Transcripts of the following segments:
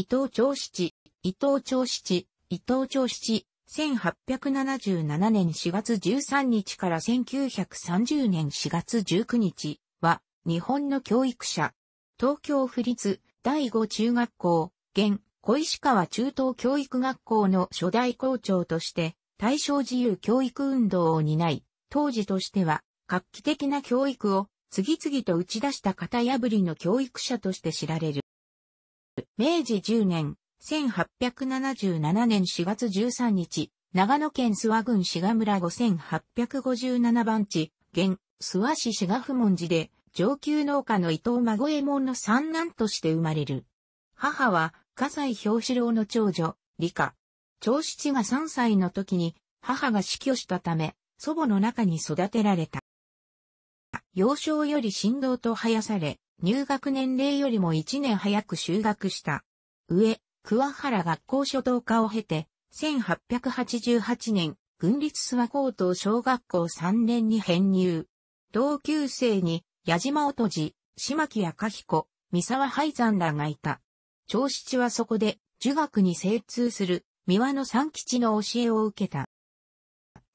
伊藤長七、伊藤長七、伊藤長七、1877年4月13日から1930年4月19日は、日本の教育者。東京府立第五中学校、現、小石川中等教育学校の初代校長として、大正自由教育運動を担い、当時としては、画期的な教育を次々と打ち出した型破りの教育者として知られる。明治10年、1877年4月13日、長野県諏訪郡志賀村5857番地、現、諏訪市志賀府門寺で、上級農家の伊藤孫右衛門の三男として生まれる。母は、笠西表志郎の長女、理科。長七が3歳の時に、母が死去したため、祖母の中に育てられた。幼少より振動と生やされ、入学年齢よりも1年早く就学した。上、桑原学校書道科を経て、1888年、軍立諏訪高等小学校3年に編入。同級生に、矢島音じ、島木赤彦、三沢廃山らがいた。長七はそこで、儒学に精通する、三輪の三吉の教えを受けた。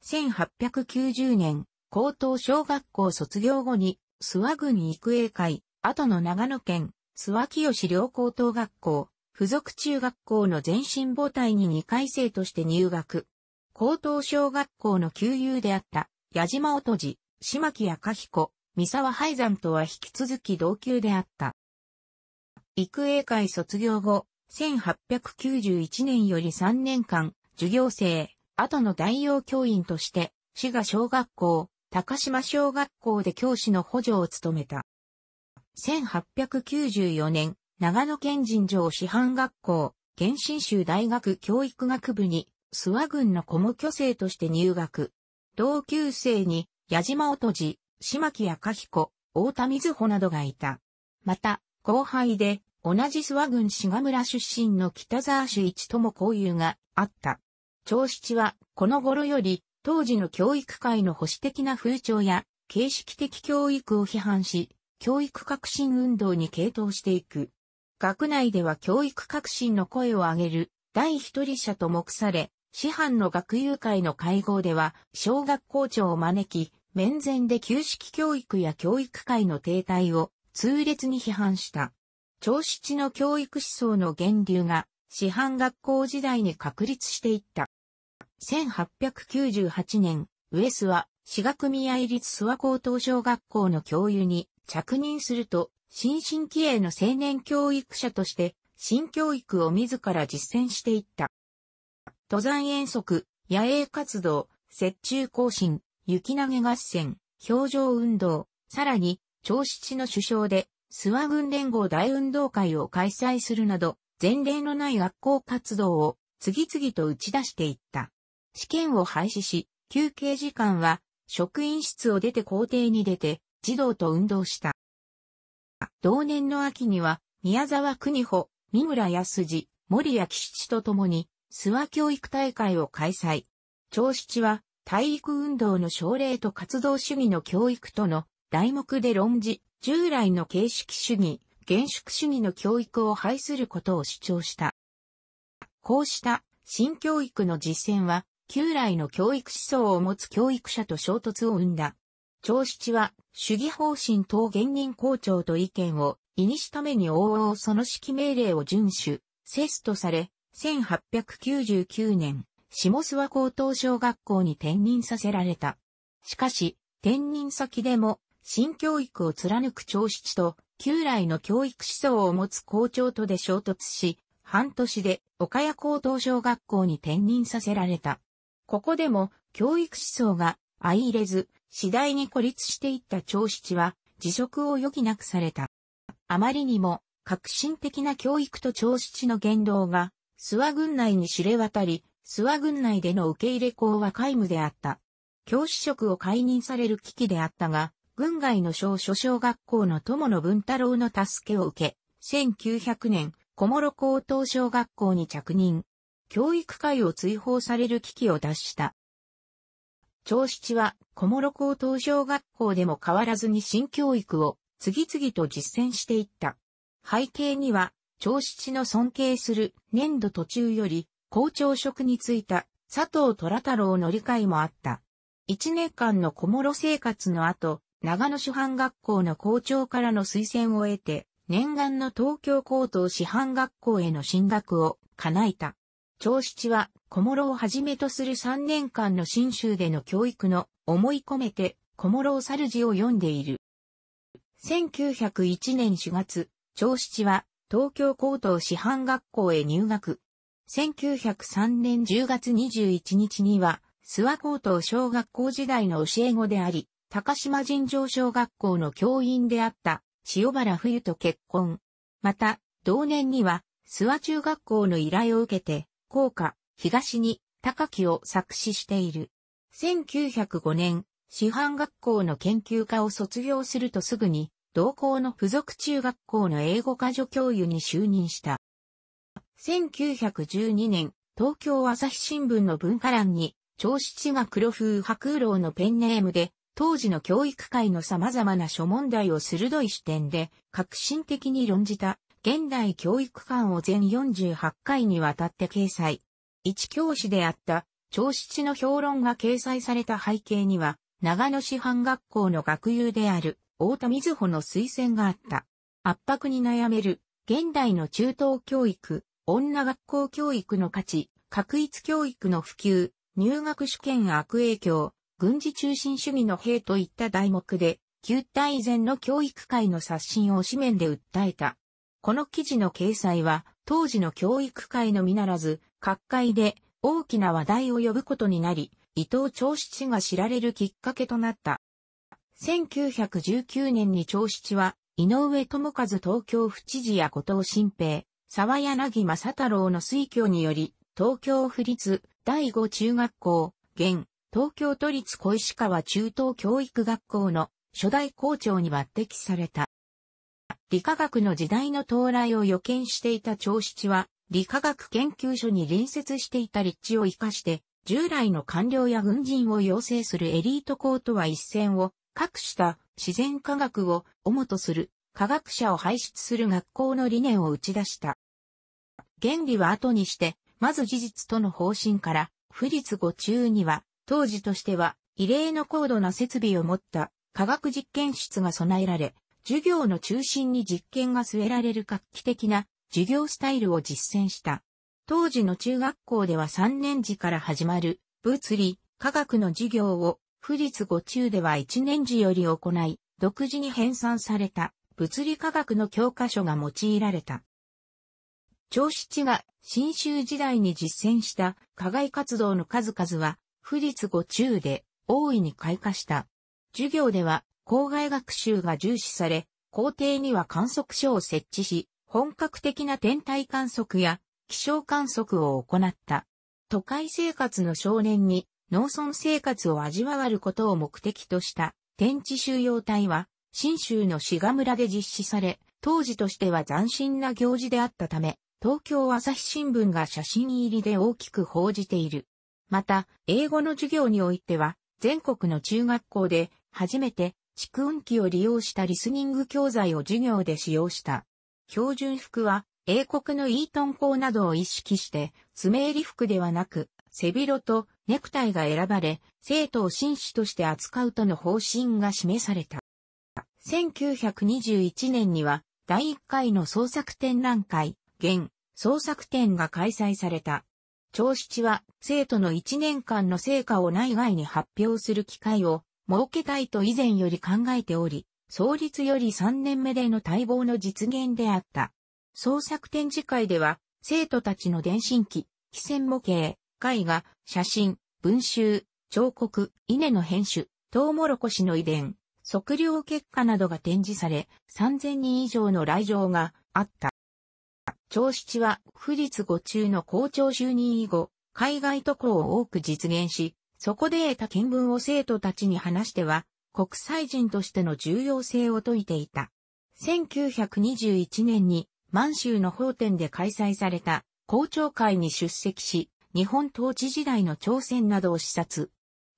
1890年、高等小学校卒業後に、諏訪郡育英会、後の長野県、諏訪清両高等学校、附属中学校の前身母体に2回生として入学。高等小学校の旧友であった、矢島音寺、島木赤彦、三沢廃山とは引き続き同級であった。育英会卒業後、1891年より3年間、授業生、後の代用教員として、滋賀小学校、高島小学校で教師の補助を務めた。1894年、長野県人城師範学校、原新州大学教育学部に、諏訪郡の小無巨生として入学。同級生に、矢島音次、島木赤彦、大田瑞穂などがいた。また、後輩で、同じ諏訪郡志賀村出身の北沢主一とも交友があった。長七は、この頃より、当時の教育界の保守的な風潮や、形式的教育を批判し、教育革新運動に傾倒していく。学内では教育革新の声を上げる第一人者と目され、師範の学友会の会合では、小学校長を招き、面前で旧式教育や教育界の停滞を痛烈に批判した。長七の教育思想の源流が、師範学校時代に確立していった。1898年、ウエスは、私学宮入立諏訪高等小学校の教諭に着任すると、新進気鋭の青年教育者として、新教育を自ら実践していった。登山遠足、野営活動、雪中行進、雪投げ合戦、表情運動、さらに、長七の首相で、諏訪軍連合大運動会を開催するなど、前例のない学校活動を次々と打ち出していった。試験を廃止し、休憩時間は職員室を出て校庭に出て児童と運動した。同年の秋には宮沢邦穂、三村康二、森谷吉と共に諏訪教育大会を開催。長七は体育運動の奨励と活動主義の教育との題目で論じ、従来の形式主義、厳粛主義の教育を廃することを主張した。こうした新教育の実践は旧来の教育思想を持つ教育者と衝突を生んだ。長七は主義方針等現任校長と意見を意にしために応々その指揮命令を遵守、セスとされ、1899年、下諏訪高等小学校に転任させられた。しかし、転任先でも、新教育を貫く長七と、旧来の教育思想を持つ校長とで衝突し、半年で岡谷高等小学校に転任させられた。ここでも教育思想が相入れず、次第に孤立していった長七は辞職を余儀なくされた。あまりにも革新的な教育と長七の言動が諏訪軍内に知れ渡り、諏訪軍内での受け入れ校は皆無であった。教師職を解任される危機であったが、軍外の小諸小学校の友野文太郎の助けを受け、1900年、小諸高等小学校に着任。教育界を追放される危機を脱した。長七は、小諸高等小学校でも変わらずに新教育を次々と実践していった。背景には、長七の尊敬する年度途中より校長職に就いた佐藤虎太郎の理解もあった。一年間の小諸生活の後、長野師範学校の校長からの推薦を得て、念願の東京高等師範学校への進学を叶えた。長七は小諸をはじめとする3年間の新州での教育の思い込めて小諸を猿字を読んでいる。1901年4月、長七は東京高等師範学校へ入学。1903年10月21日には、諏訪高等小学校時代の教え子であり、高島尋常小学校の教員であった塩原冬と結婚。また、同年には、諏訪中学校の依頼を受けて、効果、東に高木を作詞している。1905年、師範学校の研究科を卒業するとすぐに、同校の付属中学校の英語科助教諭に就任した。1912年、東京朝日新聞の文化欄に、長七が黒風白楼のペンネームで、当時の教育界の様々な諸問題を鋭い視点で革新的に論じた現代教育館を全48回にわたって掲載。一教師であった長七の評論が掲載された背景には、長野市藩学校の学友である、太田瑞穂の推薦があった。圧迫に悩める、現代の中等教育、女学校教育の価値、確一教育の普及、入学試験悪影響、軍事中心主義の兵といった題目で、旧大前の教育界の刷新を紙面で訴えた。この記事の掲載は、当時の教育界のみならず、各界で大きな話題を呼ぶことになり、伊藤長七が知られるきっかけとなった。1919年に長七は、井上智和東京府知事や後藤新平、沢柳正太郎の推挙により、東京府立第五中学校、現、東京都立小石川中等教育学校の初代校長に抜擢された。理化学の時代の到来を予見していた長七は、理化学研究所に隣接していた立地を活かして、従来の官僚や軍人を養成するエリート校とは一線を、画した自然科学を主とする科学者を輩出する学校の理念を打ち出した。原理は後にして、まず事実との方針から、不律。後中には、当時としては異例の高度な設備を持った科学実験室が備えられ、授業の中心に実験が据えられる画期的な授業スタイルを実践した。当時の中学校では3年次から始まる物理、科学の授業を、府立五中では1年次より行い、独自に編纂された物理科学の教科書が用いられた。長七が新州時代に実践した課外活動の数々は、府立五中で大いに開花した。授業では校外学習が重視され、校庭には観測所を設置し、本格的な天体観測や気象観測を行った。都会生活の少年に農村生活を味わわることを目的とした天地収容隊は、新州の志賀村で実施され、当時としては斬新な行事であったため、東京朝日新聞が写真入りで大きく報じている。また、英語の授業においては、全国の中学校で初めて蓄音機を利用したリスニング教材を授業で使用した。標準服は、英国のイートン校などを意識して、爪襟服ではなく、背広とネクタイが選ばれ、生徒を紳士として扱うとの方針が示された。1921年には、第1回の創作展覧会、現、創作展が開催された。長七は、生徒の1年間の成果を内外に発表する機会を儲けたいと以前より考えており、創立より3年目での待望の実現であった。創作展示会では、生徒たちの電信機、機線模型、絵画、写真、文集、彫刻、稲の編集、トウモロコシの遺伝、測量結果などが展示され、3000人以上の来場があった。長七は、府立五中の校長就任以後、海外渡航を多く実現し、そこで得た見聞を生徒たちに話しては、国際人としての重要性を説いていた。1921年に満州の法典で開催された校長会に出席し、日本統治時代の朝鮮などを視察。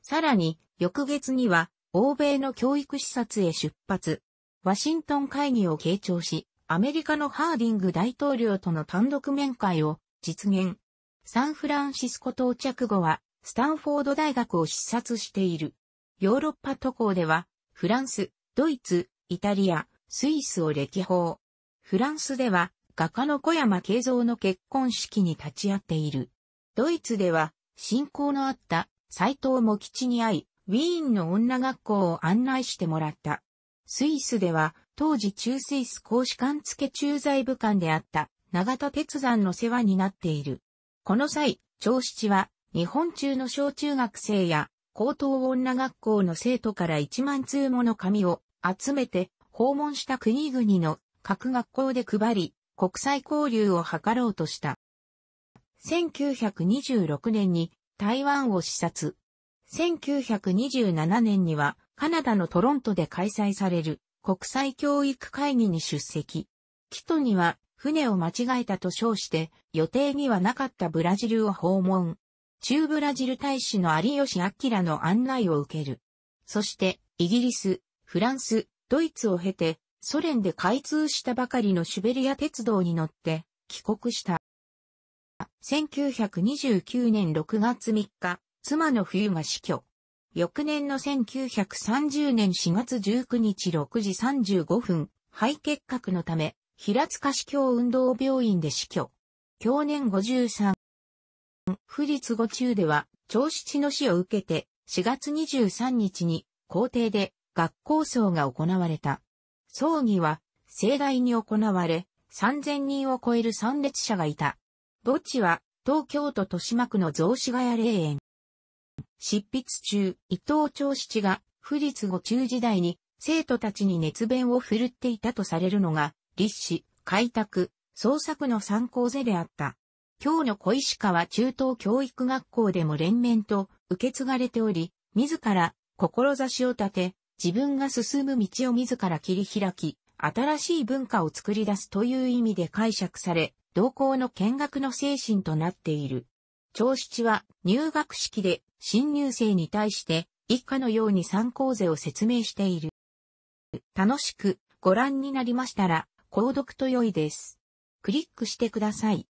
さらに、翌月には、欧米の教育視察へ出発。ワシントン会議を傾聴し、アメリカのハーディング大統領との単独面会を実現。サンフランシスコ到着後は、スタンフォード大学を視察している。ヨーロッパ渡航では、フランス、ドイツ、イタリア、スイスを歴訪。フランスでは、画家の小山慶三の結婚式に立ち会っている。ドイツでは、親交のあった斎藤茂吉に会い、ウィーンの女学校を案内してもらった。スイスでは、当時中スイス公使館付駐在部官であった、長田哲山の世話になっている。この際、長七は、日本中の小中学生や高等女学校の生徒から1万通もの紙を集めて訪問した国々の各学校で配り、国際交流を図ろうとした。1926年に台湾を視察。1927年にはカナダのトロントで開催される国際教育会議に出席。キトには船を間違えたと称して予定にはなかったブラジルを訪問。中ブラジル大使の有吉明の案内を受ける。そして、イギリス、フランス、ドイツを経て、ソ連で開通したばかりのシベリア鉄道に乗って、帰国した。1929年6月3日、妻の冬が死去。翌年の1930年4月19日6時35分、肺結核のため、平塚市教運動病院で死去。去年53富士壺中では、長七の死を受けて、4月23日に、校庭で、学校葬が行われた。葬儀は、盛大に行われ、3000人を超える参列者がいた。墓地は、東京都豊島区の雑司ヶ谷霊園。執筆中、伊藤長七が、不立後中時代に、生徒たちに熱弁を振るっていたとされるのが、立志、開拓、創作の参考図であった。今日の小石川中等教育学校でも連綿と受け継がれており、自ら志を立て、自分が進む道を自ら切り開き、新しい文化を作り出すという意味で解釈され、同校の見学の精神となっている。長七は入学式で新入生に対して以下のように参考税を説明している。楽しくご覧になりましたら、購読と良いです。クリックしてください。